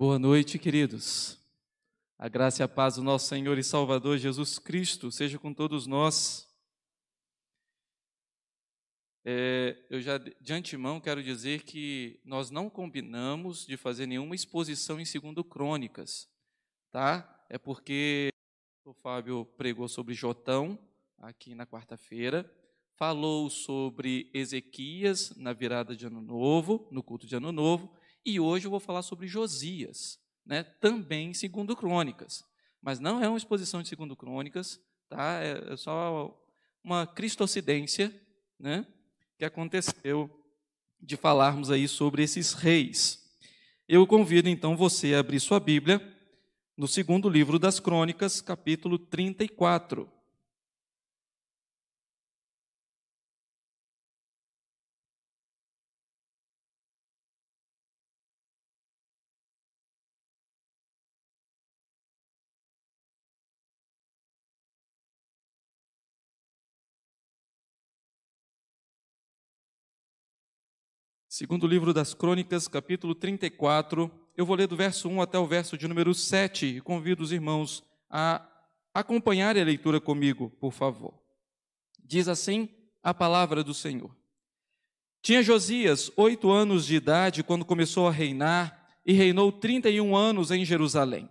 Boa noite, queridos. A graça e a paz do nosso Senhor e Salvador Jesus Cristo seja com todos nós. É, eu já de antemão quero dizer que nós não combinamos de fazer nenhuma exposição em segundo Crônicas, tá? É porque o Fábio pregou sobre Jotão aqui na quarta-feira, falou sobre Ezequias na virada de Ano Novo, no culto de Ano Novo, e hoje eu vou falar sobre Josias, né, também segundo Crônicas. Mas não é uma exposição de segundo Crônicas, tá? é, é só uma cristocidência né, que aconteceu de falarmos aí sobre esses reis. Eu convido então você a abrir sua Bíblia no segundo livro das Crônicas, capítulo 34. Segundo o livro das Crônicas, capítulo 34, eu vou ler do verso 1 até o verso de número 7 e convido os irmãos a acompanharem a leitura comigo, por favor. Diz assim a palavra do Senhor. Tinha Josias oito anos de idade quando começou a reinar e reinou 31 anos em Jerusalém.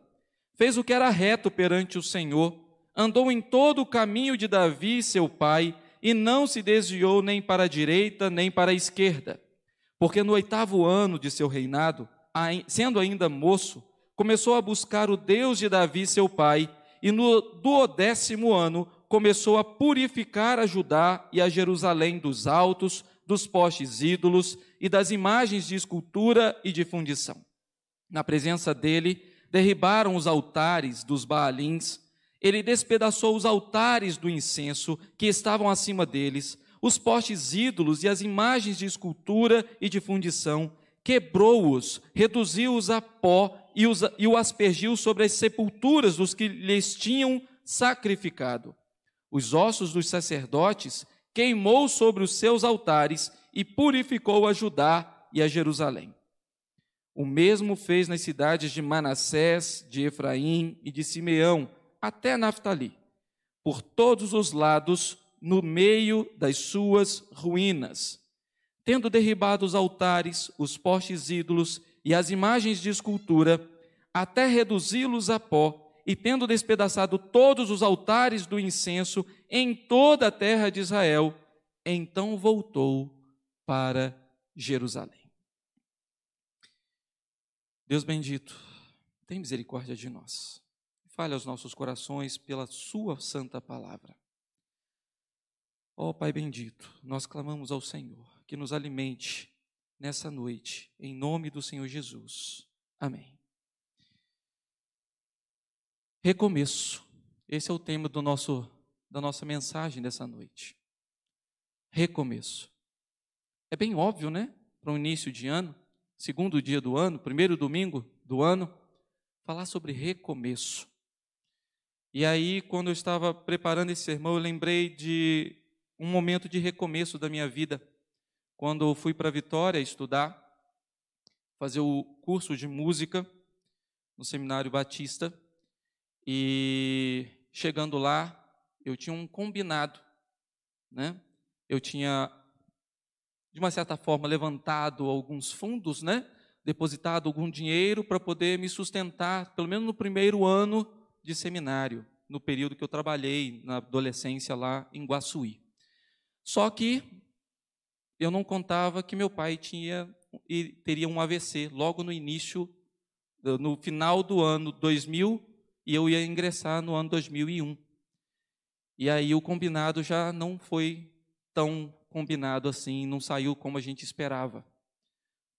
Fez o que era reto perante o Senhor, andou em todo o caminho de Davi, seu pai, e não se desviou nem para a direita nem para a esquerda porque no oitavo ano de seu reinado, sendo ainda moço, começou a buscar o Deus de Davi, seu pai, e no duodécimo ano começou a purificar a Judá e a Jerusalém dos altos, dos postes ídolos e das imagens de escultura e de fundição. Na presença dele, derribaram os altares dos Baalins, ele despedaçou os altares do incenso que estavam acima deles, os postes ídolos e as imagens de escultura e de fundição, quebrou-os, reduziu-os a pó e, os, e o aspergiu sobre as sepulturas dos que lhes tinham sacrificado. Os ossos dos sacerdotes queimou sobre os seus altares e purificou a Judá e a Jerusalém. O mesmo fez nas cidades de Manassés, de Efraim e de Simeão, até Naftali. Por todos os lados no meio das suas ruínas. Tendo derribado os altares, os postes ídolos e as imagens de escultura, até reduzi-los a pó, e tendo despedaçado todos os altares do incenso em toda a terra de Israel, então voltou para Jerusalém. Deus bendito, tem misericórdia de nós. Fale aos nossos corações pela Sua santa palavra. Ó oh, Pai bendito, nós clamamos ao Senhor que nos alimente nessa noite, em nome do Senhor Jesus. Amém. Recomeço. Esse é o tema do nosso da nossa mensagem dessa noite. Recomeço. É bem óbvio, né? Para o início de ano, segundo dia do ano, primeiro domingo do ano, falar sobre recomeço. E aí, quando eu estava preparando esse sermão, eu lembrei de um momento de recomeço da minha vida. Quando eu fui para Vitória estudar, fazer o curso de música no Seminário Batista, e chegando lá, eu tinha um combinado, né? Eu tinha de uma certa forma levantado alguns fundos, né? Depositado algum dinheiro para poder me sustentar, pelo menos no primeiro ano de seminário, no período que eu trabalhei na adolescência lá em Guaçuí. Só que eu não contava que meu pai tinha e teria um AVC logo no início, no final do ano 2000, e eu ia ingressar no ano 2001. E aí o combinado já não foi tão combinado assim, não saiu como a gente esperava.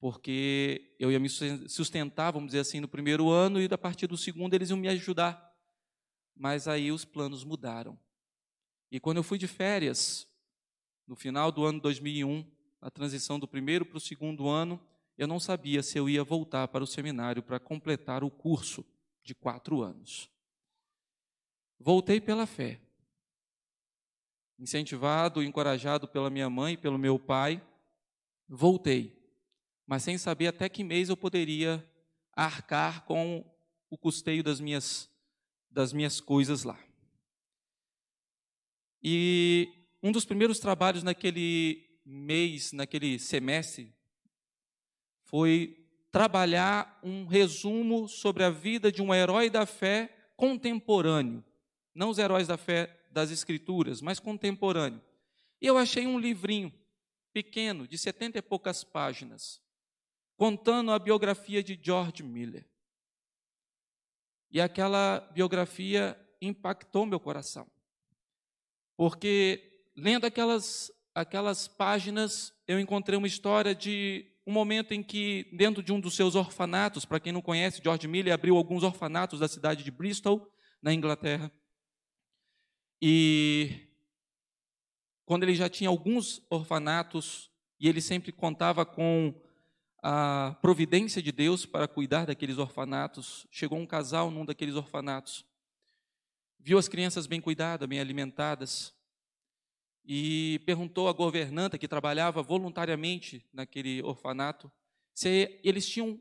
Porque eu ia me sustentar, vamos dizer assim, no primeiro ano, e a partir do segundo eles iam me ajudar. Mas aí os planos mudaram. E quando eu fui de férias, no final do ano 2001, a transição do primeiro para o segundo ano, eu não sabia se eu ia voltar para o seminário para completar o curso de quatro anos. Voltei pela fé. Incentivado, encorajado pela minha mãe e pelo meu pai, voltei, mas sem saber até que mês eu poderia arcar com o custeio das minhas, das minhas coisas lá. E um dos primeiros trabalhos naquele mês, naquele semestre, foi trabalhar um resumo sobre a vida de um herói da fé contemporâneo. Não os heróis da fé das Escrituras, mas contemporâneo. E eu achei um livrinho pequeno, de setenta e poucas páginas, contando a biografia de George Miller. E aquela biografia impactou meu coração. Porque lendo aquelas, aquelas páginas, eu encontrei uma história de um momento em que, dentro de um dos seus orfanatos, para quem não conhece, George Miller abriu alguns orfanatos da cidade de Bristol, na Inglaterra. E quando ele já tinha alguns orfanatos, e ele sempre contava com a providência de Deus para cuidar daqueles orfanatos, chegou um casal num daqueles orfanatos. Viu as crianças bem cuidadas, bem alimentadas, e perguntou à governanta que trabalhava voluntariamente naquele orfanato se eles tinham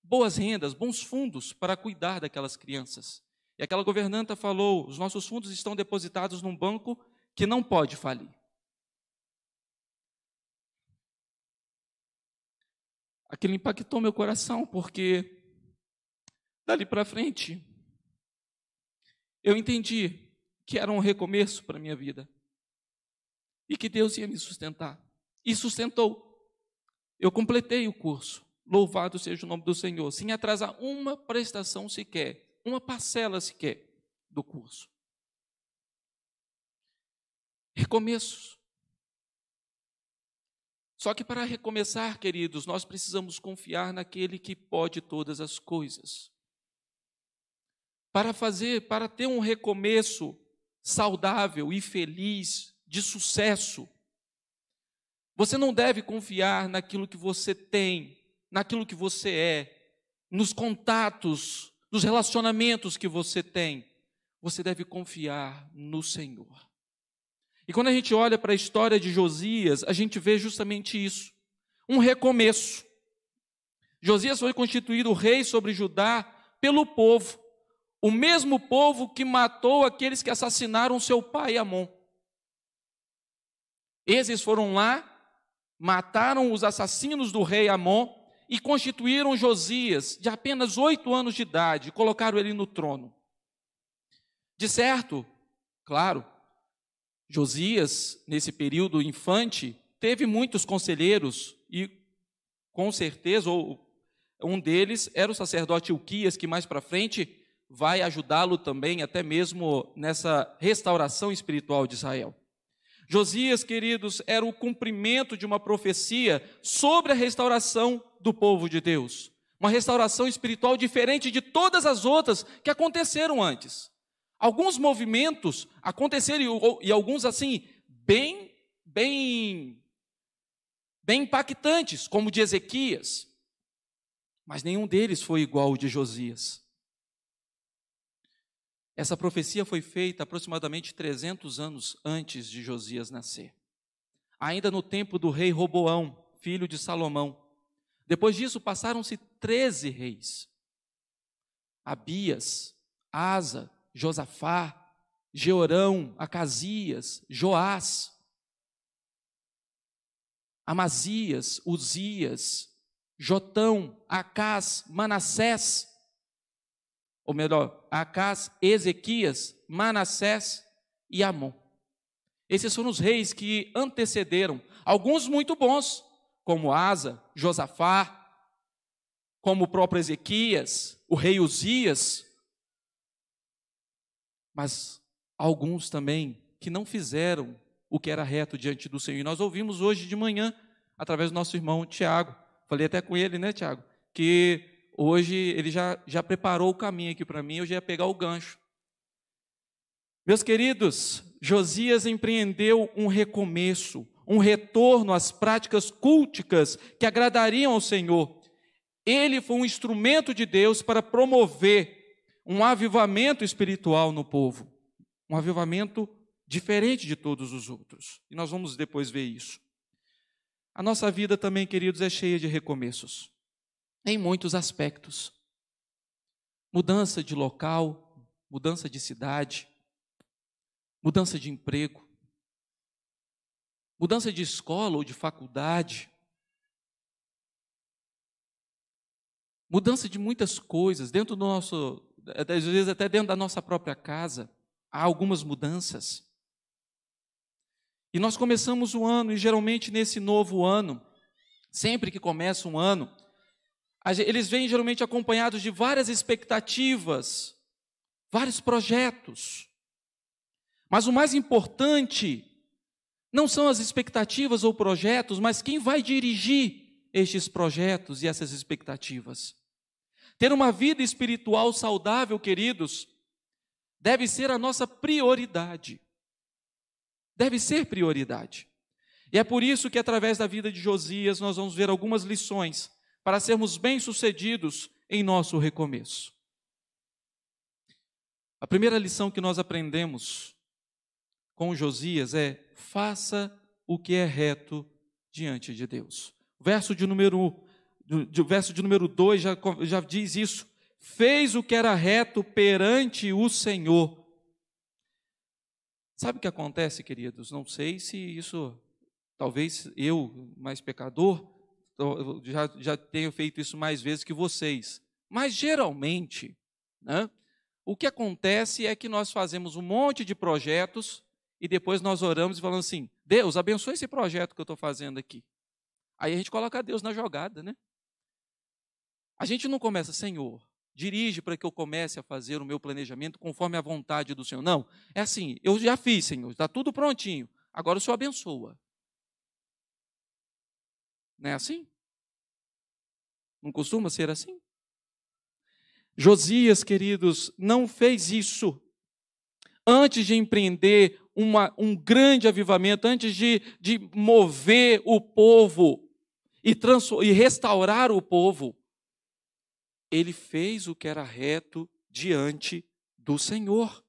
boas rendas, bons fundos para cuidar daquelas crianças. E aquela governanta falou: os nossos fundos estão depositados num banco que não pode falir. Aquilo impactou meu coração, porque dali para frente eu entendi que era um recomeço para a minha vida e que Deus ia me sustentar. E sustentou. Eu completei o curso. Louvado seja o nome do Senhor, sem atrasar uma prestação sequer, uma parcela sequer do curso. Recomeços. Só que para recomeçar, queridos, nós precisamos confiar naquele que pode todas as coisas. Para fazer, para ter um recomeço saudável e feliz, de sucesso. Você não deve confiar naquilo que você tem, naquilo que você é, nos contatos, nos relacionamentos que você tem. Você deve confiar no Senhor. E quando a gente olha para a história de Josias, a gente vê justamente isso: um recomeço. Josias foi constituído rei sobre Judá pelo povo, o mesmo povo que matou aqueles que assassinaram seu pai Amon. Eles foram lá, mataram os assassinos do rei Amon e constituíram Josias, de apenas oito anos de idade, e colocaram ele no trono. De certo, claro, Josias, nesse período infante, teve muitos conselheiros e, com certeza, ou um deles era o sacerdote Uquias, que mais para frente vai ajudá-lo também, até mesmo nessa restauração espiritual de Israel. Josias, queridos, era o cumprimento de uma profecia sobre a restauração do povo de Deus. Uma restauração espiritual diferente de todas as outras que aconteceram antes. Alguns movimentos aconteceram e, alguns assim bem bem bem impactantes, como o de Ezequias. Mas nenhum deles foi igual ao de Josias. Essa profecia foi feita aproximadamente 300 anos antes de Josias nascer, ainda no tempo do rei Roboão, filho de Salomão. Depois disso, passaram-se 13 reis: Abias, Asa, Josafá, Georão, Acasias, Joás, Amazias, Uzias, Jotão, Acás, Manassés, ou melhor, Acás, Ezequias, Manassés e Amon. Esses foram os reis que antecederam, alguns muito bons, como Asa, Josafá, como o próprio Ezequias, o rei Uzias, mas alguns também que não fizeram o que era reto diante do Senhor. E nós ouvimos hoje de manhã, através do nosso irmão Tiago, falei até com ele, né, Tiago, que hoje ele já, já preparou o caminho aqui para mim, eu já ia pegar o gancho. Meus queridos, Josias empreendeu um recomeço, um retorno às práticas culticas que agradariam ao Senhor. Ele foi um instrumento de Deus para promover um avivamento espiritual no povo, um avivamento diferente de todos os outros. E nós vamos depois ver isso. A nossa vida também, queridos, é cheia de recomeços em muitos aspectos. Mudança de local, mudança de cidade, mudança de emprego, mudança de escola ou de faculdade, mudança de muitas coisas, dentro do nosso, às vezes até dentro da nossa própria casa, há algumas mudanças. E nós começamos o ano, e geralmente nesse novo ano, sempre que começa um ano, eles vêm geralmente acompanhados de várias expectativas, vários projetos. Mas o mais importante não são as expectativas ou projetos, mas quem vai dirigir estes projetos e essas expectativas. Ter uma vida espiritual saudável, queridos, deve ser a nossa prioridade. Deve ser prioridade. E é por isso que, através da vida de Josias, nós vamos ver algumas lições para sermos bem-sucedidos em nosso recomeço. A primeira lição que nós aprendemos com Josias é: faça o que é reto diante de Deus. O verso de número o verso de número 2 já, já diz isso. Fez o que era reto perante o Senhor. Sabe o que acontece, queridos? Não sei se isso, talvez eu, mais pecador, já, já tenho feito isso mais vezes que vocês. Mas geralmente, né, o que acontece é que nós fazemos um monte de projetos e depois nós oramos e falamos assim: Deus, abençoe esse projeto que eu estou fazendo aqui. Aí a gente coloca Deus na jogada, né? A gente não começa, Senhor, dirige para que eu comece a fazer o meu planejamento conforme a vontade do Senhor. Não, é assim, eu já fiz, Senhor, está tudo prontinho. Agora o Senhor abençoa. Não é assim? Não costuma ser assim? Josias, queridos, não fez isso. Antes de empreender uma, um grande avivamento, antes de, de mover o povo e, e restaurar o povo, ele fez o que era reto diante do Senhor.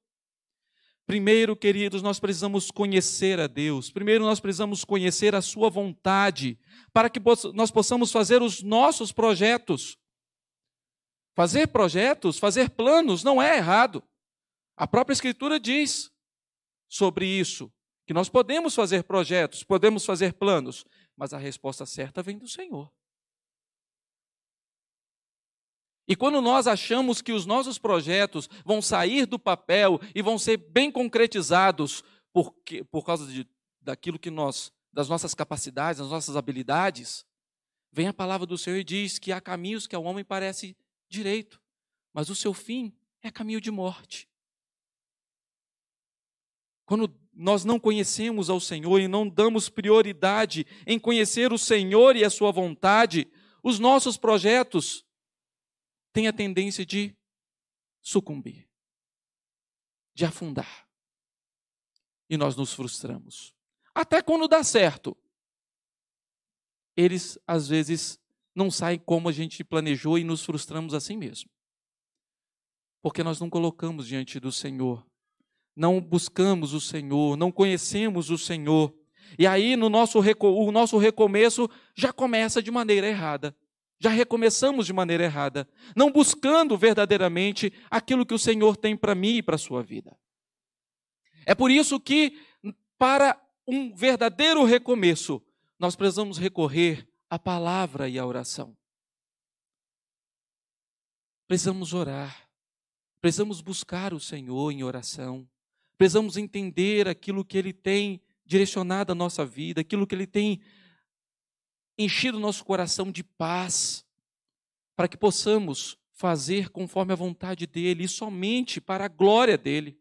Primeiro, queridos, nós precisamos conhecer a Deus. Primeiro, nós precisamos conhecer a Sua vontade, para que nós possamos fazer os nossos projetos. Fazer projetos, fazer planos, não é errado. A própria Escritura diz sobre isso, que nós podemos fazer projetos, podemos fazer planos, mas a resposta certa vem do Senhor. E quando nós achamos que os nossos projetos vão sair do papel e vão ser bem concretizados porque, por causa de, daquilo que nós, das nossas capacidades, das nossas habilidades, vem a palavra do Senhor e diz que há caminhos que ao homem parece direito, mas o seu fim é caminho de morte. Quando nós não conhecemos ao Senhor e não damos prioridade em conhecer o Senhor e a sua vontade, os nossos projetos tem a tendência de sucumbir, de afundar. E nós nos frustramos. Até quando dá certo, eles às vezes não saem como a gente planejou e nos frustramos assim mesmo. Porque nós não colocamos diante do Senhor, não buscamos o Senhor, não conhecemos o Senhor. E aí no nosso o nosso recomeço já começa de maneira errada. Já recomeçamos de maneira errada, não buscando verdadeiramente aquilo que o Senhor tem para mim e para a sua vida. É por isso que, para um verdadeiro recomeço, nós precisamos recorrer à palavra e à oração. Precisamos orar, precisamos buscar o Senhor em oração, precisamos entender aquilo que Ele tem direcionado a nossa vida, aquilo que Ele tem encher o nosso coração de paz, para que possamos fazer conforme a vontade dele e somente para a glória dele.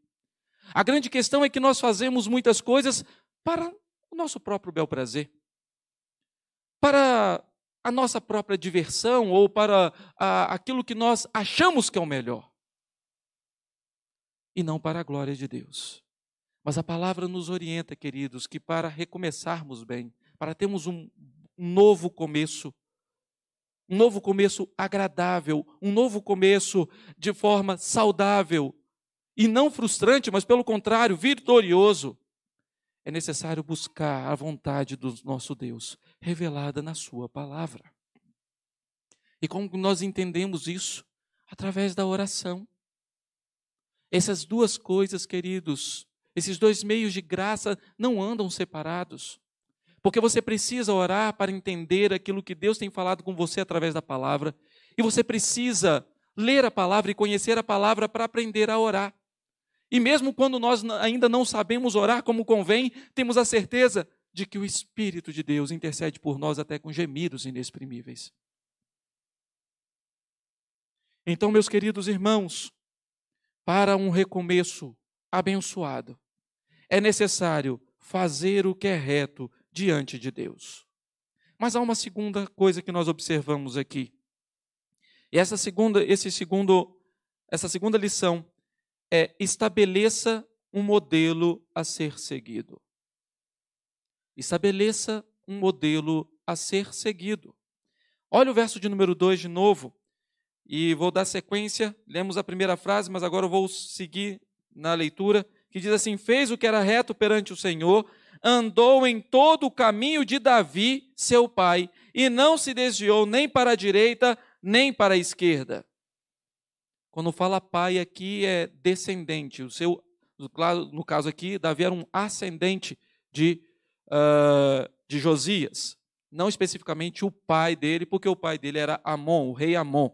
A grande questão é que nós fazemos muitas coisas para o nosso próprio bel prazer, para a nossa própria diversão ou para a, aquilo que nós achamos que é o melhor, e não para a glória de Deus. Mas a palavra nos orienta, queridos, que para recomeçarmos bem, para termos um novo começo. Um novo começo agradável, um novo começo de forma saudável e não frustrante, mas pelo contrário, vitorioso. É necessário buscar a vontade do nosso Deus, revelada na Sua palavra. E como nós entendemos isso? Através da oração. Essas duas coisas, queridos, esses dois meios de graça não andam separados. Porque você precisa orar para entender aquilo que Deus tem falado com você através da palavra. E você precisa ler a palavra e conhecer a palavra para aprender a orar. E mesmo quando nós ainda não sabemos orar como convém, temos a certeza de que o Espírito de Deus intercede por nós até com gemidos inexprimíveis. Então, meus queridos irmãos, para um recomeço abençoado, é necessário fazer o que é reto diante de Deus. Mas há uma segunda coisa que nós observamos aqui. E essa segunda, esse segundo, essa segunda lição é estabeleça um modelo a ser seguido. Estabeleça um modelo a ser seguido. Olha o verso de número 2 de novo, e vou dar sequência. Lemos a primeira frase, mas agora eu vou seguir na leitura, que diz assim: Fez o que era reto perante o Senhor, andou em todo o caminho de Davi, seu pai, e não se desviou nem para a direita, nem para a esquerda. Quando fala pai aqui é descendente, o seu, no caso aqui, Davi era um ascendente de, uh, de Josias, não especificamente o pai dele, porque o pai dele era Amon, o rei Amon.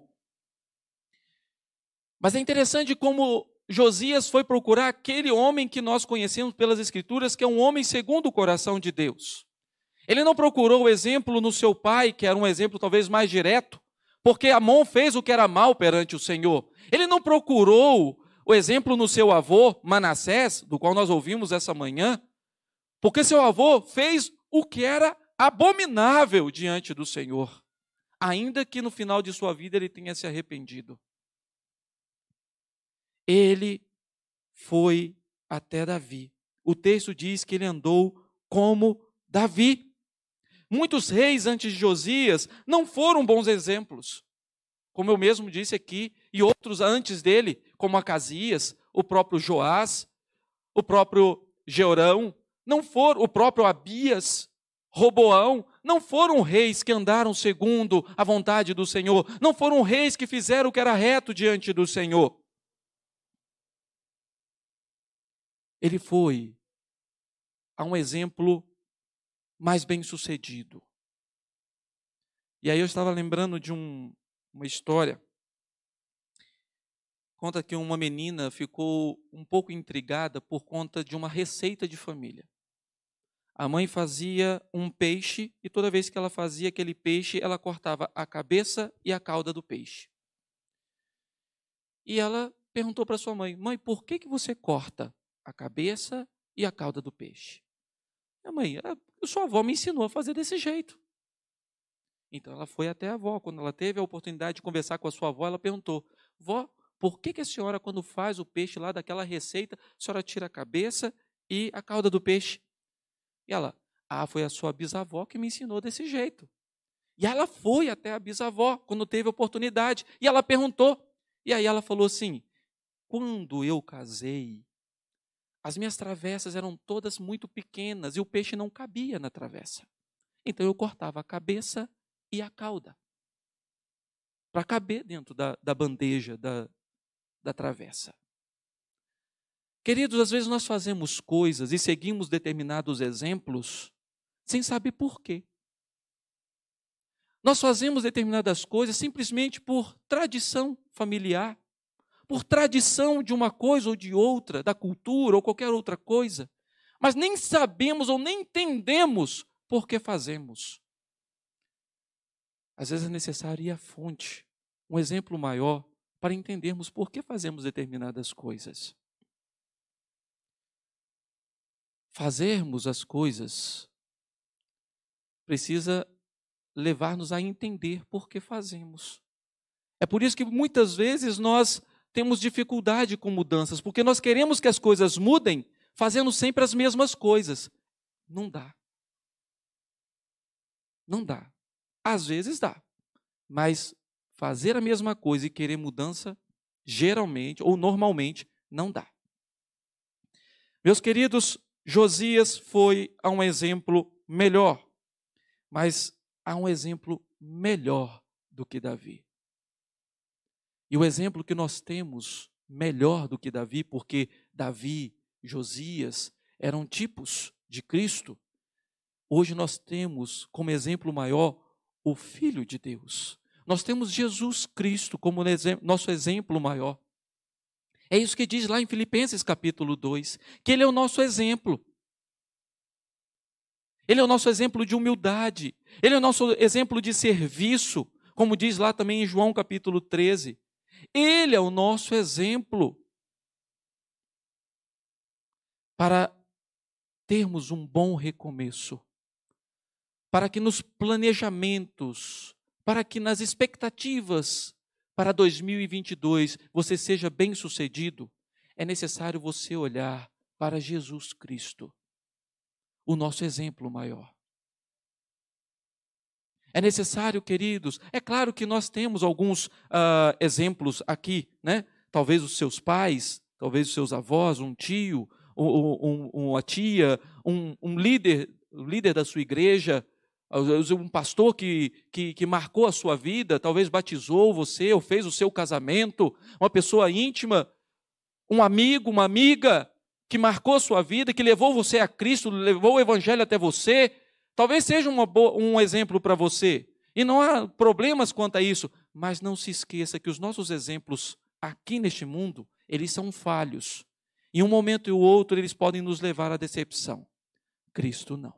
Mas é interessante como Josias foi procurar aquele homem que nós conhecemos pelas Escrituras, que é um homem segundo o coração de Deus. Ele não procurou o exemplo no seu pai, que era um exemplo talvez mais direto, porque Amon fez o que era mal perante o Senhor. Ele não procurou o exemplo no seu avô, Manassés, do qual nós ouvimos essa manhã, porque seu avô fez o que era abominável diante do Senhor, ainda que no final de sua vida ele tenha se arrependido ele foi até Davi. O texto diz que ele andou como Davi. Muitos reis antes de Josias não foram bons exemplos. Como eu mesmo disse aqui, e outros antes dele, como Acasias, o próprio Joás, o próprio Georão, não foram o próprio Abias, Roboão, não foram reis que andaram segundo a vontade do Senhor, não foram reis que fizeram o que era reto diante do Senhor. ele foi a um exemplo mais bem sucedido. E aí eu estava lembrando de um, uma história. Conta que uma menina ficou um pouco intrigada por conta de uma receita de família. A mãe fazia um peixe e toda vez que ela fazia aquele peixe, ela cortava a cabeça e a cauda do peixe. E ela perguntou para sua mãe: Mãe, por que, que você corta a cabeça e a cauda do peixe. Minha mãe, a sua avó me ensinou a fazer desse jeito. Então ela foi até a avó. Quando ela teve a oportunidade de conversar com a sua avó, ela perguntou: Vó, por que, que a senhora, quando faz o peixe lá daquela receita, a senhora tira a cabeça e a cauda do peixe? E ela: Ah, foi a sua bisavó que me ensinou desse jeito. E ela foi até a bisavó quando teve a oportunidade e ela perguntou. E aí ela falou assim: Quando eu casei, as minhas travessas eram todas muito pequenas e o peixe não cabia na travessa. Então eu cortava a cabeça e a cauda para caber dentro da, da bandeja da, da travessa. Queridos, às vezes nós fazemos coisas e seguimos determinados exemplos sem saber por quê. Nós fazemos determinadas coisas simplesmente por tradição familiar, por tradição de uma coisa ou de outra, da cultura ou qualquer outra coisa, mas nem sabemos ou nem entendemos por que fazemos. Às vezes é necessário ir à fonte, um exemplo maior, para entendermos por que fazemos determinadas coisas. Fazermos as coisas precisa levar-nos a entender por que fazemos. É por isso que muitas vezes nós temos dificuldade com mudanças, porque nós queremos que as coisas mudem fazendo sempre as mesmas coisas. Não dá. Não dá. Às vezes dá, mas fazer a mesma coisa e querer mudança, geralmente ou normalmente, não dá. Meus queridos, Josias foi a um exemplo melhor, mas há um exemplo melhor do que Davi. E o exemplo que nós temos melhor do que Davi, porque Davi, Josias eram tipos de Cristo, hoje nós temos como exemplo maior o Filho de Deus. Nós temos Jesus Cristo como nosso exemplo maior. É isso que diz lá em Filipenses capítulo 2, que ele é o nosso exemplo. Ele é o nosso exemplo de humildade, ele é o nosso exemplo de serviço, como diz lá também em João capítulo 13. Ele é o nosso exemplo para termos um bom recomeço, para que nos planejamentos, para que nas expectativas para 2022 você seja bem-sucedido, é necessário você olhar para Jesus Cristo, o nosso exemplo maior. É necessário, queridos. É claro que nós temos alguns uh, exemplos aqui, né? Talvez os seus pais, talvez os seus avós, um tio, um, um, uma tia, um, um líder, líder da sua igreja, um pastor que, que, que, marcou a sua vida, talvez batizou você ou fez o seu casamento, uma pessoa íntima, um amigo, uma amiga que marcou a sua vida, que levou você a Cristo, levou o Evangelho até você, Talvez seja boa, um exemplo para você, e não há problemas quanto a isso, mas não se esqueça que os nossos exemplos aqui neste mundo, eles são falhos. Em um momento e o outro, eles podem nos levar à decepção. Cristo não.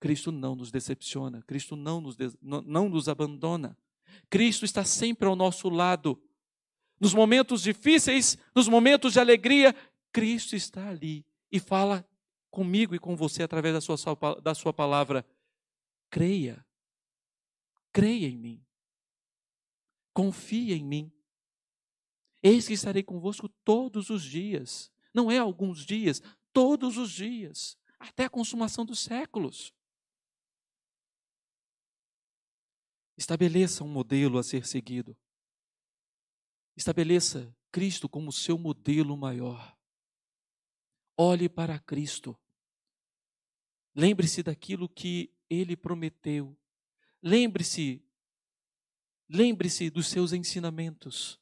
Cristo não nos decepciona, Cristo não nos, não nos abandona. Cristo está sempre ao nosso lado. Nos momentos difíceis, nos momentos de alegria, Cristo está ali e fala comigo e com você através da sua, da sua palavra. Creia. Creia em mim. Confia em mim. Eis que estarei convosco todos os dias. Não é alguns dias, todos os dias, até a consumação dos séculos. Estabeleça um modelo a ser seguido. Estabeleça Cristo como seu modelo maior. Olhe para Cristo. Lembre-se daquilo que ele prometeu. Lembre-se, lembre-se dos seus ensinamentos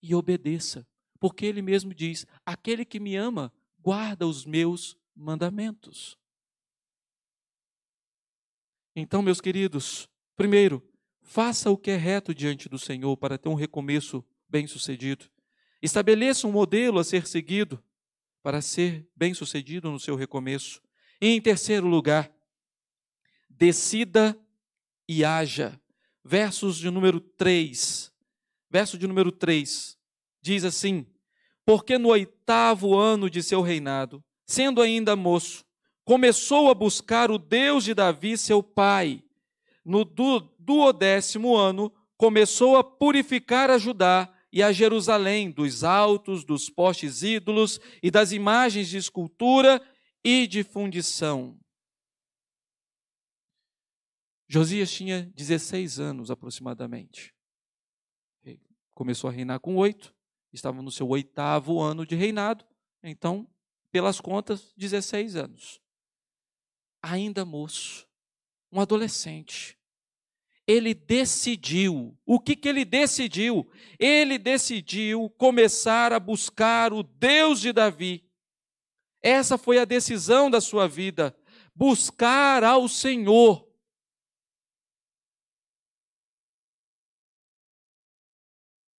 e obedeça, porque ele mesmo diz: aquele que me ama guarda os meus mandamentos. Então, meus queridos, primeiro, faça o que é reto diante do Senhor para ter um recomeço bem-sucedido. Estabeleça um modelo a ser seguido para ser bem-sucedido no seu recomeço. E em terceiro lugar, decida e haja. Versos de número 3. Verso de número 3 diz assim: Porque no oitavo ano de seu reinado, sendo ainda moço, começou a buscar o Deus de Davi, seu pai. No duodécimo ano, começou a purificar a Judá e a Jerusalém dos altos, dos postes ídolos e das imagens de escultura e de fundição. Josias tinha 16 anos aproximadamente. começou a reinar com oito, estava no seu oitavo ano de reinado, então, pelas contas, 16 anos. Ainda moço, um adolescente. Ele decidiu. O que, que ele decidiu? Ele decidiu começar a buscar o Deus de Davi essa foi a decisão da sua vida: buscar ao Senhor.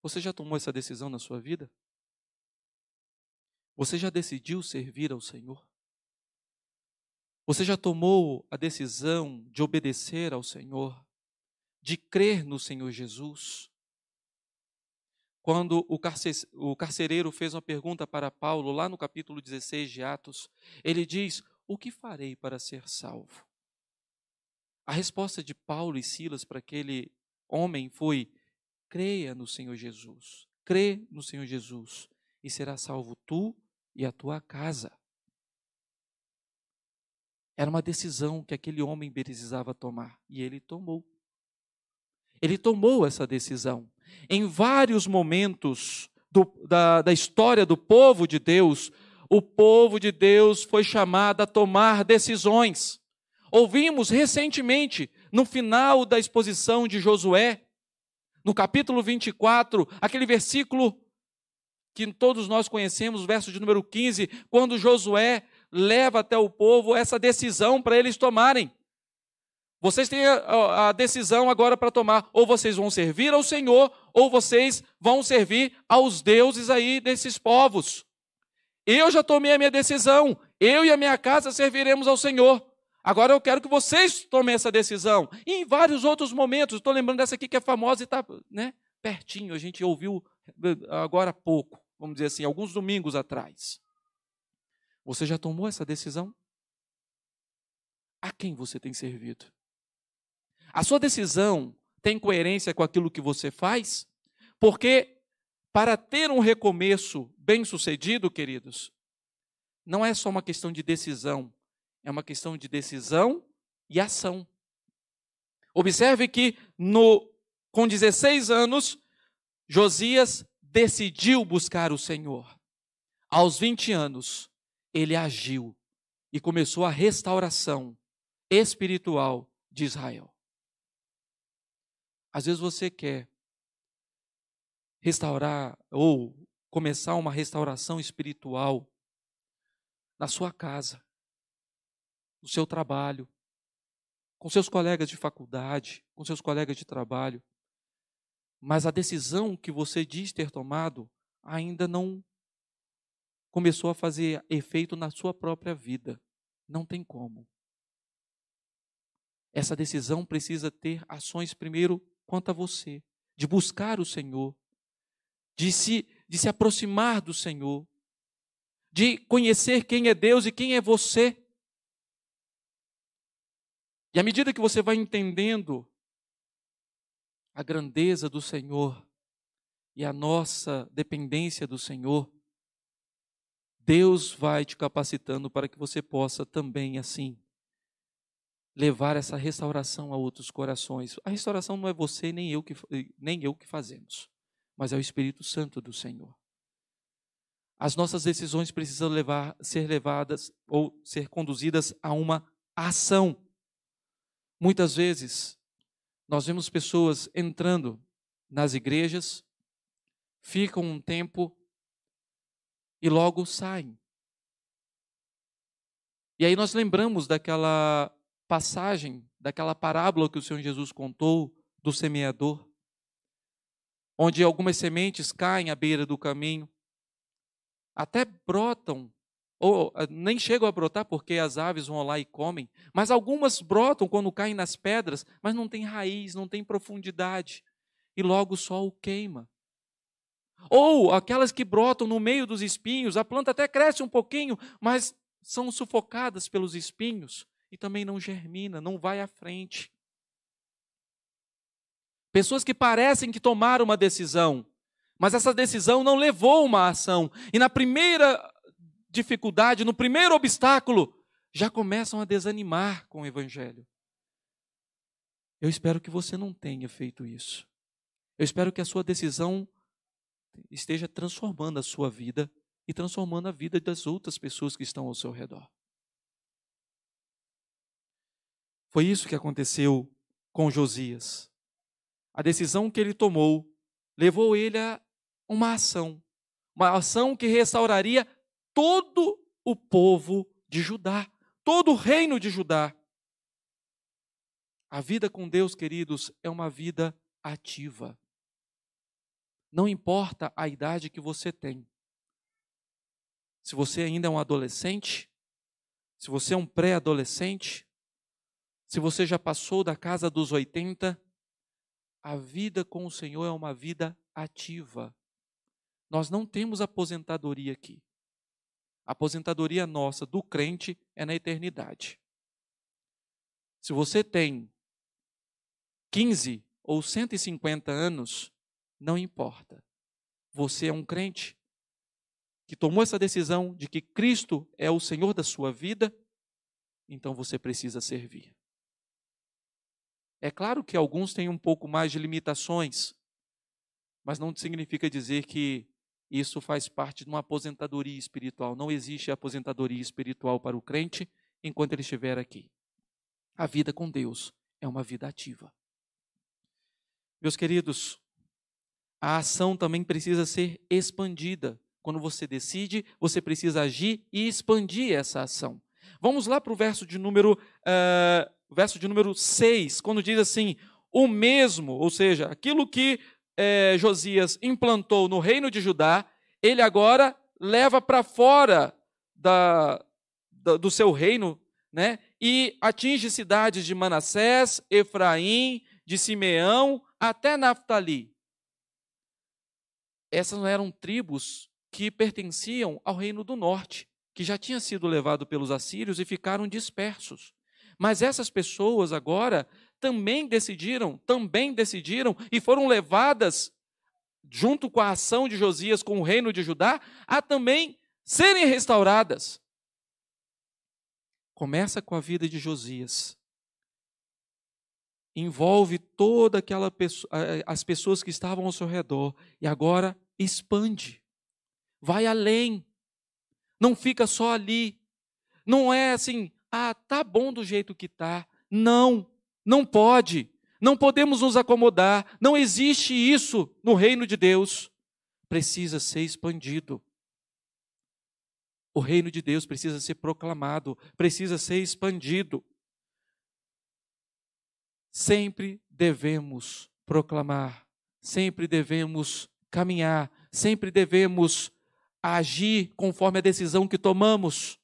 Você já tomou essa decisão na sua vida? Você já decidiu servir ao Senhor? Você já tomou a decisão de obedecer ao Senhor, de crer no Senhor Jesus? quando o carcereiro fez uma pergunta para Paulo, lá no capítulo 16 de Atos, ele diz: O que farei para ser salvo? A resposta de Paulo e Silas para aquele homem foi: Creia no Senhor Jesus, crê no Senhor Jesus, e será salvo tu e a tua casa. Era uma decisão que aquele homem precisava tomar, e ele tomou. Ele tomou essa decisão. Em vários momentos do, da, da história do povo de Deus, o povo de Deus foi chamado a tomar decisões. Ouvimos recentemente, no final da exposição de Josué, no capítulo 24, aquele versículo que todos nós conhecemos, verso de número 15, quando Josué leva até o povo essa decisão para eles tomarem. Vocês têm a, a decisão agora para tomar: ou vocês vão servir ao Senhor, ou vocês vão servir aos deuses aí desses povos. Eu já tomei a minha decisão, eu e a minha casa serviremos ao Senhor. Agora eu quero que vocês tomem essa decisão. E em vários outros momentos, estou lembrando dessa aqui que é famosa e está né, pertinho, a gente ouviu eh, agora há pouco, vamos dizer assim, alguns domingos atrás. Você já tomou essa decisão? A quem você tem servido? A sua decisão tem coerência com aquilo que você faz? Porque para ter um recomeço bem-sucedido, queridos, não é só uma questão de decisão, é uma questão de decisão e ação. Observe que no com 16 anos, Josias decidiu buscar o Senhor. Aos 20 anos, ele agiu e começou a restauração espiritual de Israel. Às vezes você quer restaurar ou começar uma restauração espiritual na sua casa, no seu trabalho, com seus colegas de faculdade, com seus colegas de trabalho, mas a decisão que você diz ter tomado ainda não começou a fazer efeito na sua própria vida. Não tem como. Essa decisão precisa ter ações primeiro quanto a você, de buscar o Senhor, de se, de se aproximar do Senhor, de conhecer quem é Deus e quem é você. E à medida que você vai entendendo a grandeza do Senhor e a nossa dependência do Senhor, Deus vai te capacitando para que você possa também assim levar essa restauração a outros corações. A restauração não é você nem eu que, nem eu que fazemos, mas é o Espírito Santo do Senhor. As nossas decisões precisam levar, ser levadas ou ser conduzidas a uma ação. Muitas vezes, nós vemos pessoas entrando nas igrejas, ficam um tempo e logo saem. E aí nós lembramos daquela passagem daquela parábola que o Senhor Jesus contou do semeador, onde algumas sementes caem à beira do caminho, até brotam, ou ah, nem chegam a brotar porque as aves vão lá e comem, mas algumas brotam quando caem nas pedras, mas não tem raiz, não tem profundidade, e logo o sol queima. Ou aquelas que brotam no meio dos espinhos, a planta até cresce um pouquinho, mas são sufocadas pelos espinhos e também não germina, não vai à frente. Pessoas que parecem que tomaram uma decisão, mas essa decisão não levou uma ação. E na primeira dificuldade, no primeiro obstáculo, já começam a desanimar com o Evangelho. Eu espero que você não tenha feito isso. Eu espero que a sua decisão esteja transformando a sua vida e transformando a vida das outras pessoas que estão ao seu redor. Foi isso que aconteceu com Josias. A decisão que ele tomou levou ele a uma ação, uma ação que restauraria todo o povo de Judá, todo o reino de Judá. A vida com Deus, queridos, é uma vida ativa. Não importa a idade que você tem. Se você ainda é um adolescente, se você é um pré-adolescente, se você já passou da casa dos 80, a vida com o Senhor é uma vida ativa. Nós não temos aposentadoria aqui. A aposentadoria nossa do crente é na eternidade. Se você tem 15 ou 150 anos, não importa. Você é um crente que tomou essa decisão de que Cristo é o Senhor da sua vida, então você precisa servir. É claro que alguns têm um pouco mais de limitações, mas não significa dizer que isso faz parte de uma aposentadoria espiritual. Não existe aposentadoria espiritual para o crente enquanto ele estiver aqui. A vida com Deus é uma vida ativa. Meus queridos, a ação também precisa ser expandida. Quando você decide, você precisa agir e expandir essa ação. Vamos lá para o verso de número uh, o verso de número 6, quando diz assim: o mesmo, ou seja, aquilo que é, Josias implantou no reino de Judá, ele agora leva para fora da, da, do seu reino, né? E atinge cidades de Manassés, Efraim, de Simeão até Naftali. Essas não eram tribos que pertenciam ao reino do norte, que já tinha sido levado pelos assírios e ficaram dispersos. Mas essas pessoas agora também decidiram, também decidiram e foram levadas, junto com a ação de Josias com o reino de Judá, a também serem restauradas. Começa com a vida de Josias. Envolve toda aquela as pessoas que estavam ao seu redor e agora expande. Vai além. Não fica só ali. Não é assim, ah, tá bom do jeito que tá. Não, não pode. Não podemos nos acomodar. Não existe isso no reino de Deus. Precisa ser expandido. O reino de Deus precisa ser proclamado, precisa ser expandido. Sempre devemos proclamar, sempre devemos caminhar, sempre devemos agir conforme a decisão que tomamos.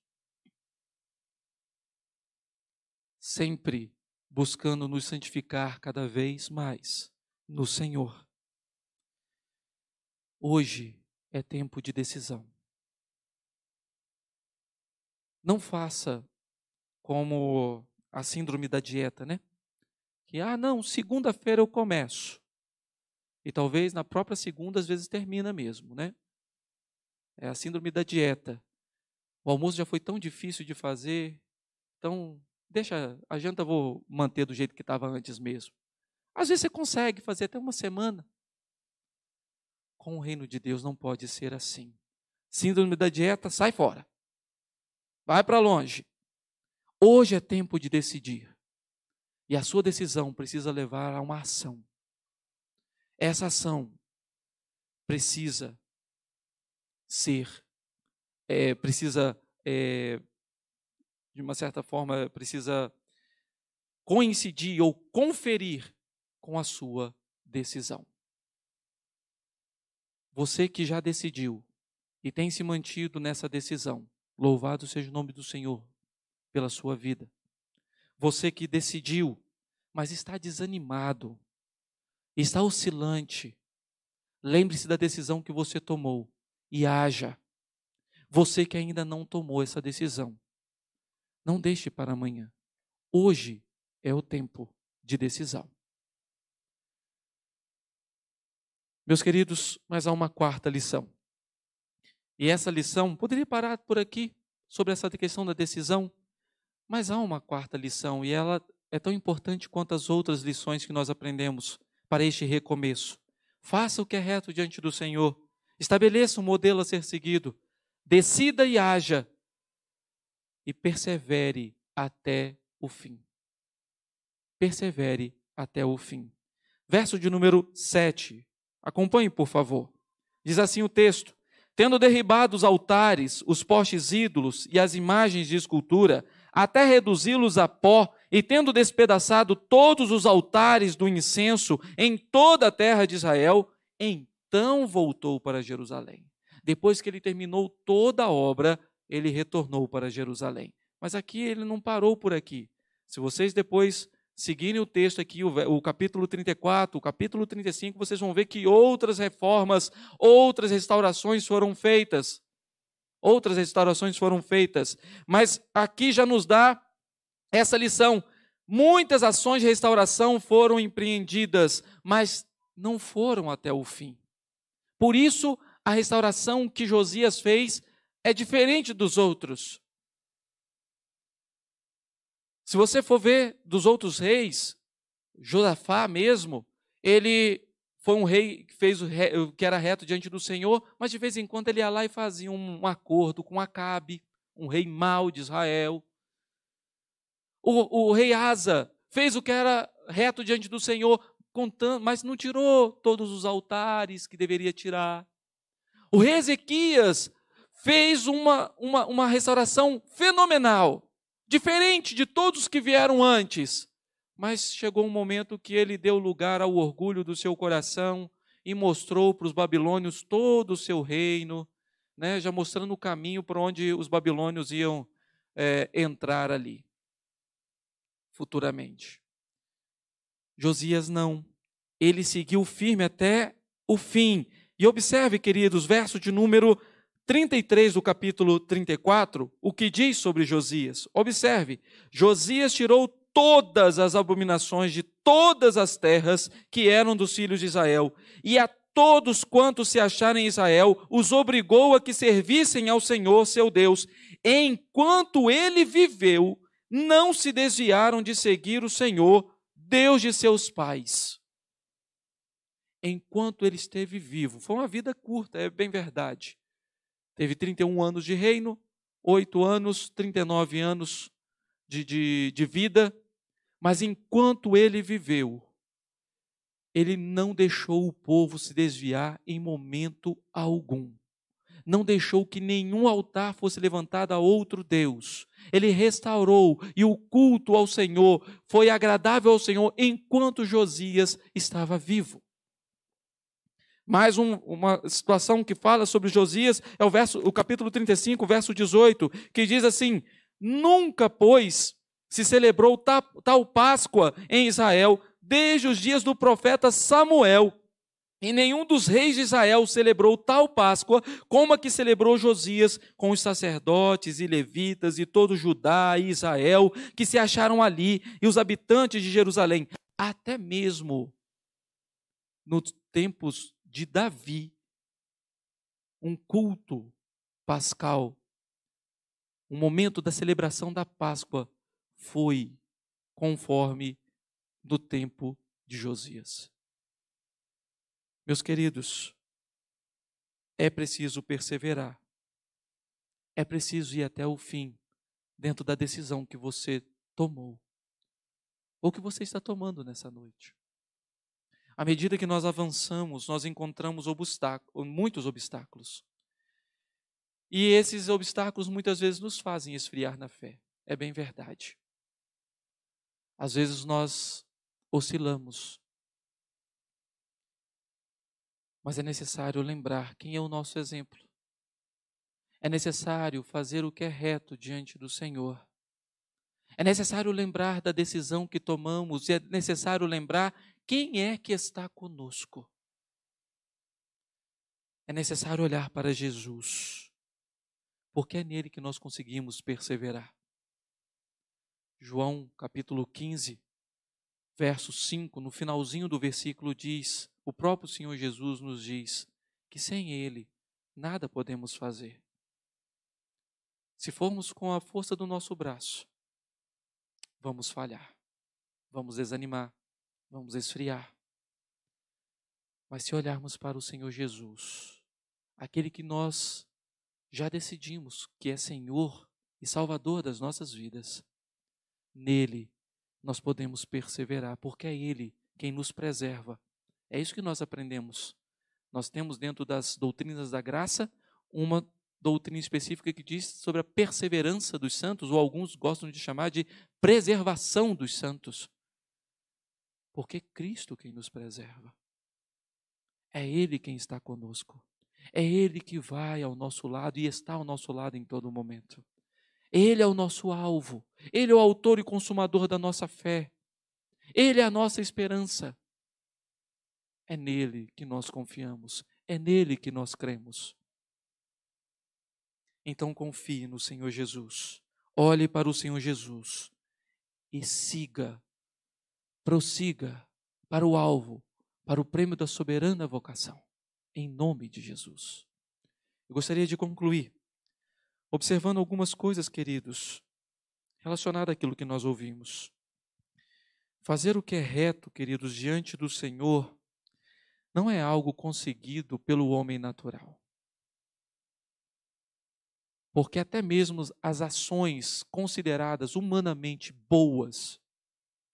sempre buscando nos santificar cada vez mais no Senhor. Hoje é tempo de decisão. Não faça como a síndrome da dieta, né? Que, ah, não, segunda-feira eu começo. E talvez na própria segunda, às vezes, termina mesmo, né? É a síndrome da dieta. O almoço já foi tão difícil de fazer, tão deixa, a janta vou manter do jeito que estava antes mesmo. Às vezes você consegue fazer até uma semana. Com o reino de Deus não pode ser assim. Síndrome da dieta, sai fora. Vai para longe. Hoje é tempo de decidir. E a sua decisão precisa levar a uma ação. Essa ação precisa ser, é, precisa é, de uma certa forma, precisa coincidir ou conferir com a sua decisão. Você que já decidiu e tem se mantido nessa decisão, louvado seja o nome do Senhor pela sua vida. Você que decidiu, mas está desanimado, está oscilante, lembre-se da decisão que você tomou e haja. Você que ainda não tomou essa decisão, não deixe para amanhã. Hoje é o tempo de decisão. Meus queridos, mas há uma quarta lição. E essa lição, poderia parar por aqui sobre essa questão da decisão, mas há uma quarta lição e ela é tão importante quanto as outras lições que nós aprendemos para este recomeço. Faça o que é reto diante do Senhor. Estabeleça um modelo a ser seguido. Decida e haja e persevere até o fim. Persevere até o fim. Verso de número 7. Acompanhe, por favor. Diz assim o texto: Tendo derribado os altares, os postes ídolos e as imagens de escultura, até reduzi-los a pó, e tendo despedaçado todos os altares do incenso em toda a terra de Israel, então voltou para Jerusalém. Depois que ele terminou toda a obra, ele retornou para Jerusalém. Mas aqui ele não parou por aqui. Se vocês depois seguirem o texto aqui, o, o capítulo 34, o capítulo 35, vocês vão ver que outras reformas, outras restaurações foram feitas. Outras restaurações foram feitas. Mas aqui já nos dá essa lição. Muitas ações de restauração foram empreendidas, mas não foram até o fim. Por isso, a restauração que Josias fez é diferente dos outros. Se você for ver dos outros reis, Josafá mesmo, ele foi um rei que fez o que era reto diante do Senhor, mas de vez em quando ele ia lá e fazia um acordo com Acabe, um rei mau de Israel. O, o rei Asa fez o que era reto diante do Senhor, contando, mas não tirou todos os altares que deveria tirar. O rei Ezequias fez uma, uma, uma restauração fenomenal, diferente de todos que vieram antes. Mas chegou um momento que ele deu lugar ao orgulho do seu coração e mostrou para os babilônios todo o seu reino, né, já mostrando o caminho para onde os babilônios iam é, entrar ali futuramente. Josias não. Ele seguiu firme até o fim. E observe, queridos, verso de número 33 do capítulo 34, o que diz sobre Josias? Observe: Josias tirou todas as abominações de todas as terras que eram dos filhos de Israel, e a todos quantos se acharam em Israel, os obrigou a que servissem ao Senhor seu Deus. Enquanto ele viveu, não se desviaram de seguir o Senhor, Deus de seus pais. Enquanto ele esteve vivo, foi uma vida curta, é bem verdade. Teve 31 anos de reino, 8 anos, 39 anos de, de, de vida, mas enquanto ele viveu, ele não deixou o povo se desviar em momento algum. Não deixou que nenhum altar fosse levantado a outro Deus. Ele restaurou e o culto ao Senhor foi agradável ao Senhor enquanto Josias estava vivo. Mais um, uma situação que fala sobre Josias é o, verso, o capítulo 35, verso 18, que diz assim: Nunca, pois, se celebrou tal Páscoa em Israel desde os dias do profeta Samuel. E nenhum dos reis de Israel celebrou tal Páscoa como a que celebrou Josias com os sacerdotes e levitas e todo Judá e Israel que se acharam ali e os habitantes de Jerusalém. Até mesmo nos tempos de Davi um culto pascal, o momento da celebração da Páscoa foi conforme do tempo de Josias. Meus queridos, é preciso perseverar, é preciso ir até o fim dentro da decisão que você tomou ou que você está tomando nessa noite. À medida que nós avançamos, nós encontramos muitos obstáculos. E esses obstáculos muitas vezes nos fazem esfriar na fé. É bem verdade. Às vezes nós oscilamos. Mas é necessário lembrar quem é o nosso exemplo. É necessário fazer o que é reto diante do Senhor. É necessário lembrar da decisão que tomamos, e é necessário lembrar quem é que está conosco? É necessário olhar para Jesus, porque é nele que nós conseguimos perseverar. João capítulo 15, verso 5, no finalzinho do versículo, diz: O próprio Senhor Jesus nos diz que sem Ele nada podemos fazer. Se formos com a força do nosso braço, vamos falhar, vamos desanimar, vamos esfriar. Mas se olharmos para o Senhor Jesus, aquele que nós já decidimos que é Senhor e Salvador das nossas vidas, nele nós podemos perseverar, porque é Ele quem nos preserva. É isso que nós aprendemos. Nós temos dentro das doutrinas da graça uma doutrina específica que diz sobre a perseverança dos santos, ou alguns gostam de chamar de preservação dos santos porque é Cristo quem nos preserva. É Ele quem está conosco. É Ele que vai ao nosso lado e está ao nosso lado em todo momento. Ele é o nosso alvo. Ele é o autor e consumador da nossa fé. Ele é a nossa esperança. É nele que nós confiamos. É nele que nós cremos. Então confie no Senhor Jesus. Olhe para o Senhor Jesus e siga prossiga para o alvo, para o prêmio da soberana vocação, em nome de Jesus. Eu gostaria de concluir observando algumas coisas, queridos, relacionadas àquilo que nós ouvimos. Fazer o que é reto, queridos, diante do Senhor, não é algo conseguido pelo homem natural. Porque até mesmo as ações consideradas humanamente boas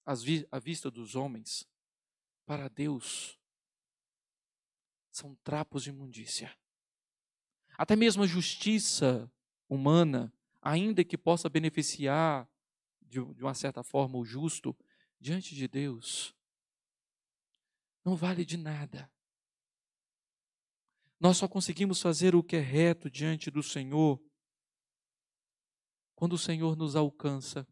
à vista dos homens, para Deus, são trapos de imundícia. Até mesmo a justiça humana, ainda que possa beneficiar de, uma certa forma o justo, diante de Deus, não vale de nada. Nós só conseguimos fazer o que é reto diante do Senhor quando o Senhor nos alcança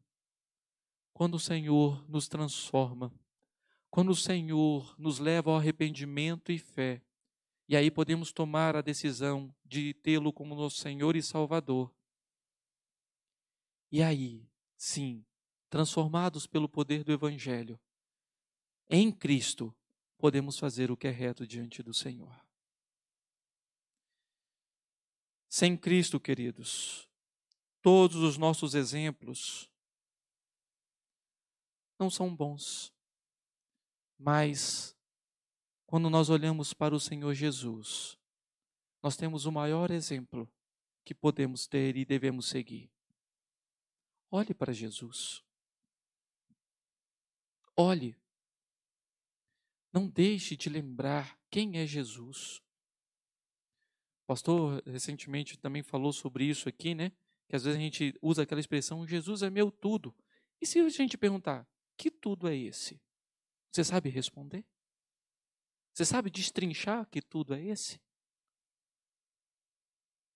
quando o Senhor nos transforma, quando o Senhor nos leva ao arrependimento e fé, e aí podemos tomar a decisão de tê-lo como nosso Senhor e Salvador. E aí, sim, transformados pelo poder do Evangelho, em Cristo, podemos fazer o que é reto diante do Senhor. Sem Cristo, queridos, todos os nossos exemplos não são bons. Mas, quando nós olhamos para o Senhor Jesus, nós temos o maior exemplo que podemos ter e devemos seguir. Olhe para Jesus. Olhe. Não deixe de lembrar quem é Jesus. O pastor recentemente também falou sobre isso aqui, né? Que às vezes a gente usa aquela expressão: Jesus é meu tudo. E se a gente perguntar, que tudo é esse? Você sabe responder? Você sabe destrinchar que tudo é esse?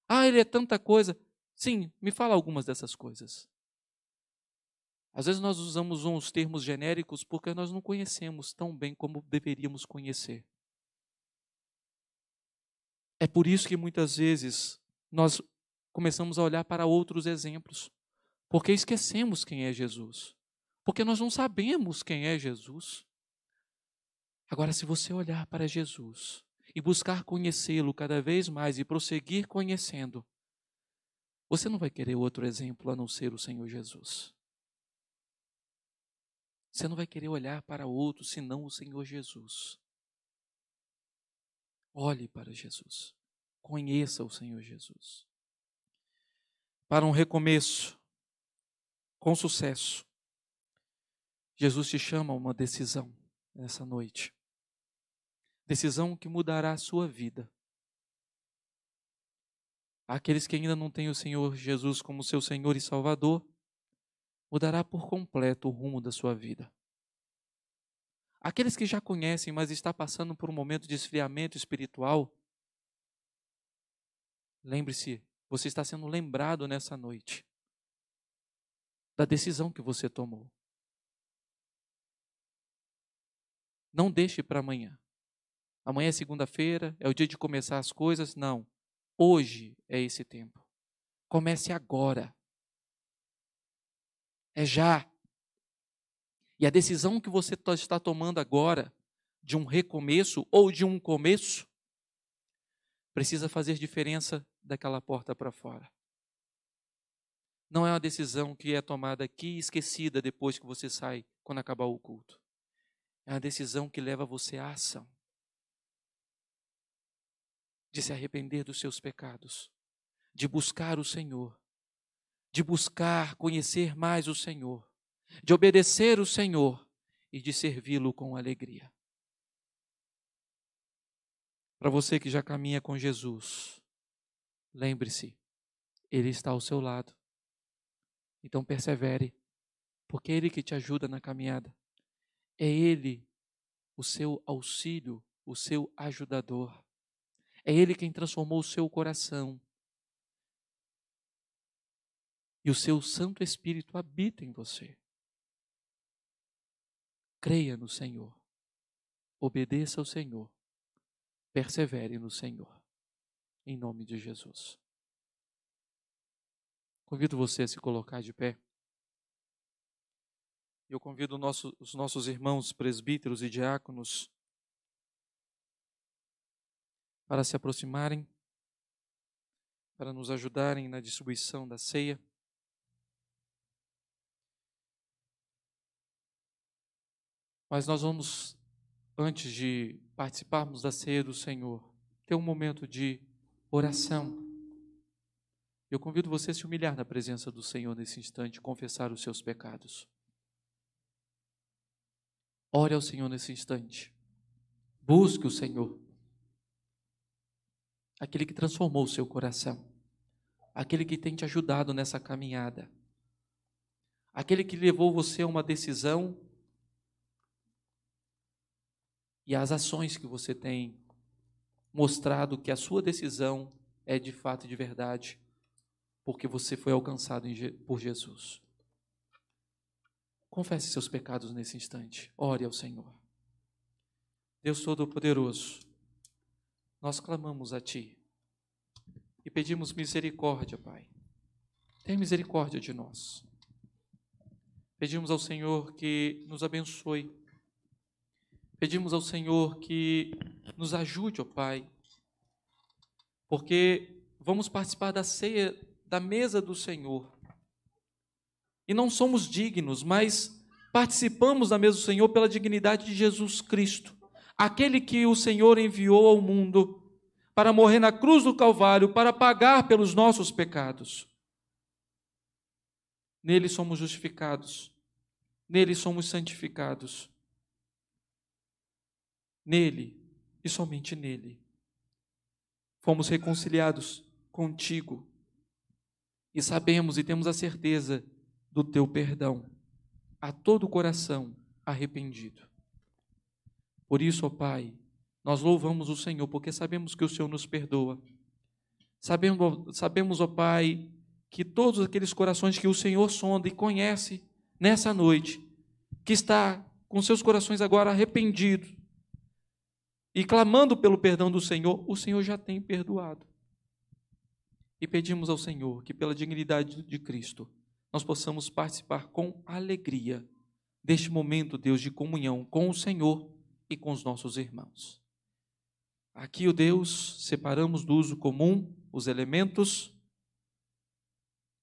Ah, ele é tanta coisa. Sim, me fala algumas dessas coisas. Às vezes nós usamos uns termos genéricos porque nós não conhecemos tão bem como deveríamos conhecer. É por isso que muitas vezes nós começamos a olhar para outros exemplos, porque esquecemos quem é Jesus porque nós não sabemos quem é Jesus. Agora, se você olhar para Jesus e buscar conhecê-lo cada vez mais e prosseguir conhecendo, você não vai querer outro exemplo a não ser o Senhor Jesus. Você não vai querer olhar para outro senão o Senhor Jesus. Olhe para Jesus. Conheça o Senhor Jesus. Para um recomeço com sucesso, Jesus te chama a uma decisão nessa noite. Decisão que mudará a sua vida. Aqueles que ainda não têm o Senhor Jesus como seu Senhor e Salvador, mudará por completo o rumo da sua vida. Aqueles que já conhecem, mas está passando por um momento de esfriamento espiritual, lembre-se, você está sendo lembrado nessa noite da decisão que você tomou. Não deixe para amanhã. Amanhã é segunda-feira, é o dia de começar as coisas. Não. Hoje é esse tempo. Comece agora. É já. E a decisão que você está tomando agora, de um recomeço ou de um começo, precisa fazer diferença daquela porta para fora. Não é uma decisão que é tomada aqui e esquecida depois que você sai, quando acabar o culto. É uma decisão que leva você à ação. De se arrepender dos seus pecados, de buscar o Senhor, de buscar conhecer mais o Senhor, de obedecer o Senhor e de servi-lo com alegria. Para você que já caminha com Jesus, lembre-se, Ele está ao seu lado. Então persevere, porque é Ele que te ajuda na caminhada. É Ele o seu auxílio, o seu ajudador. É Ele quem transformou o seu coração. E o seu Santo Espírito habita em você. Creia no Senhor. Obedeça ao Senhor. Persevere no Senhor. Em nome de Jesus. Convido você a se colocar de pé. Eu convido nosso, os nossos irmãos presbíteros e diáconos para se aproximarem, para nos ajudarem na distribuição da ceia. Mas nós vamos, antes de participarmos da ceia do Senhor, ter um momento de oração. Eu convido você a se humilhar na presença do Senhor nesse instante, confessar os seus pecados. Ore ao Senhor nesse instante. Busque o Senhor. Aquele que transformou o seu coração. Aquele que tem te ajudado nessa caminhada. Aquele que levou você a uma decisão e as ações que você tem mostrado que a sua decisão é de fato e de verdade, porque você foi alcançado por Jesus. Confesse seus pecados nesse instante. Ore ao Senhor. Deus Todo-Poderoso, nós clamamos a Ti e pedimos misericórdia, Pai. Tem misericórdia de nós. Pedimos ao Senhor que nos abençoe. Pedimos ao Senhor que nos ajude, ó Pai, porque vamos participar da ceia, da mesa do Senhor e não somos dignos, mas participamos da mesa do Senhor pela dignidade de Jesus Cristo, aquele que o Senhor enviou ao mundo para morrer na cruz do Calvário, para pagar pelos nossos pecados. Nele somos justificados, nele somos santificados. Nele e somente nele fomos reconciliados contigo. E sabemos e temos a certeza do teu perdão a todo o coração arrependido. Por isso, ó Pai, nós louvamos o Senhor, porque sabemos que o Senhor nos perdoa. Sabemos, sabemos, ó Pai, que todos aqueles corações que o Senhor sonda e conhece nessa noite, que está com seus corações agora arrependidos e clamando pelo perdão do Senhor, o Senhor já tem perdoado. E pedimos ao Senhor que, pela dignidade de Cristo, nós possamos participar com alegria deste momento, Deus, de comunhão com o Senhor e com os nossos irmãos. Aqui, o Deus, separamos do uso comum os elementos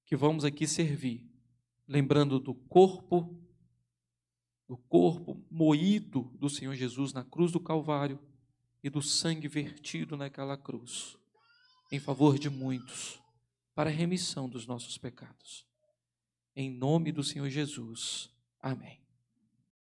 que vamos aqui servir, lembrando do corpo, do corpo moído do Senhor Jesus na cruz do Calvário e do sangue vertido naquela cruz, em favor de muitos, para a remissão dos nossos pecados. Em nome do Senhor Jesus. Amém.